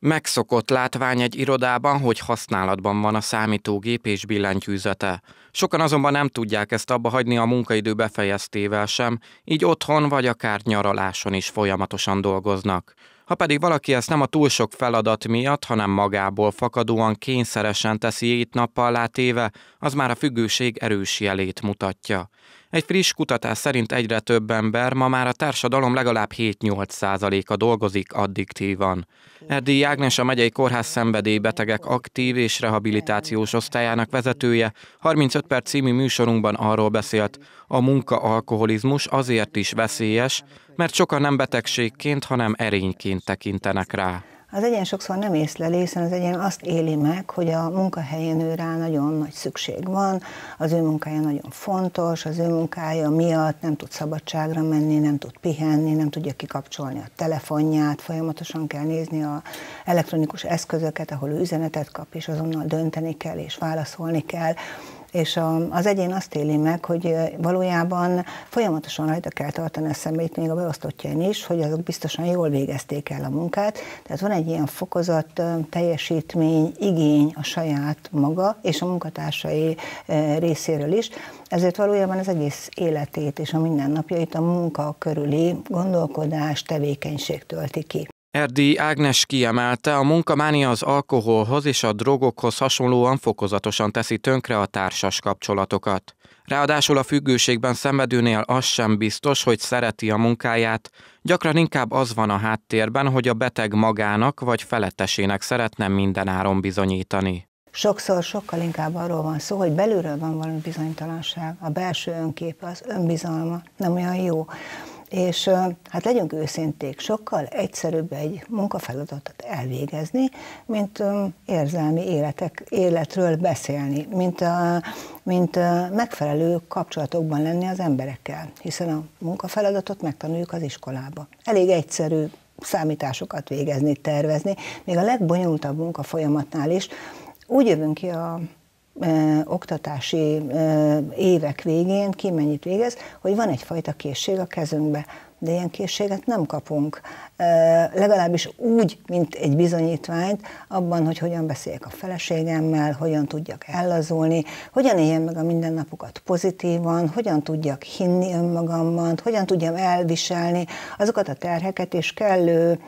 Megszokott látvány egy irodában, hogy használatban van a számítógép és billentyűzete. Sokan azonban nem tudják ezt abba hagyni a munkaidő befejeztével sem, így otthon vagy akár nyaraláson is folyamatosan dolgoznak. Ha pedig valaki ezt nem a túl sok feladat miatt, hanem magából fakadóan kényszeresen teszi itt nappal látéve, az már a függőség erős jelét mutatja. Egy friss kutatás szerint egyre több ember ma már a társadalom legalább 7-8%-a dolgozik addiktívan. Erdi Ágnes a megyei kórház szenvedélybetegek aktív és rehabilitációs osztályának vezetője 35 perc című műsorunkban arról beszélt, a munkaalkoholizmus azért is veszélyes, mert sokan nem betegségként, hanem erényként tekintenek rá. Az egyén sokszor nem észleli, hiszen az egyén azt éli meg, hogy a munkahelyén ő rá nagyon nagy szükség van, az ő munkája nagyon fontos, az ő munkája miatt nem tud szabadságra menni, nem tud pihenni, nem tudja kikapcsolni a telefonját, folyamatosan kell nézni a elektronikus eszközöket, ahol ő üzenetet kap, és azonnal dönteni kell, és válaszolni kell és a, az egyén azt éli meg, hogy valójában folyamatosan rajta kell tartani a szemét, még a beosztottjain is, hogy azok biztosan jól végezték el a munkát. Tehát van egy ilyen fokozat, teljesítmény, igény a saját maga és a munkatársai részéről is. Ezért valójában az egész életét és a mindennapjait a munka körüli gondolkodás, tevékenység tölti ki. Erdi Ágnes kiemelte, a munkamánia az alkoholhoz és a drogokhoz hasonlóan fokozatosan teszi tönkre a társas kapcsolatokat. Ráadásul a függőségben szenvedőnél az sem biztos, hogy szereti a munkáját, gyakran inkább az van a háttérben, hogy a beteg magának vagy felettesének szeretne mindenáron bizonyítani. Sokszor sokkal inkább arról van szó, hogy belülről van valami bizonytalanság, a belső önkép, az önbizalma nem olyan jó. És hát legyünk őszinték, sokkal egyszerűbb egy munkafeladatot elvégezni, mint érzelmi életek, életről beszélni, mint, a, mint a megfelelő kapcsolatokban lenni az emberekkel, hiszen a munkafeladatot megtanuljuk az iskolába. Elég egyszerű számításokat végezni, tervezni, még a legbonyolultabb munkafolyamatnál is úgy jövünk ki a ö, oktatási ö, évek végén ki mennyit végez, hogy van egyfajta készség a kezünkbe de ilyen készséget nem kapunk. Legalábbis úgy, mint egy bizonyítványt abban, hogy hogyan beszéljek a feleségemmel, hogyan tudjak ellazulni, hogyan éljem meg a mindennapokat pozitívan, hogyan tudjak hinni önmagamban, hogyan tudjam elviselni azokat a terheket, és kellő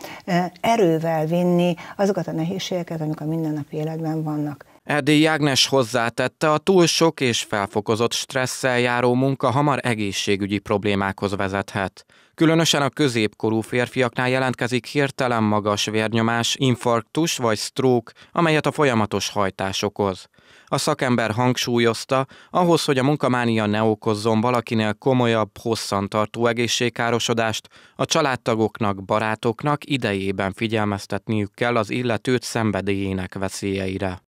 erővel vinni azokat a nehézségeket, amik a mindennapi életben vannak. Erdély Jágnes hozzátette, a túl sok és felfokozott stresszel járó munka hamar egészségügyi problémákhoz vezethet. Különösen a középkorú férfiaknál jelentkezik hirtelen magas vérnyomás, infarktus vagy stroke, amelyet a folyamatos hajtás okoz. A szakember hangsúlyozta, ahhoz, hogy a munkamánia ne okozzon valakinél komolyabb, hosszantartó egészségkárosodást, a családtagoknak, barátoknak idejében figyelmeztetniük kell az illetőt szenvedélyének veszélyeire.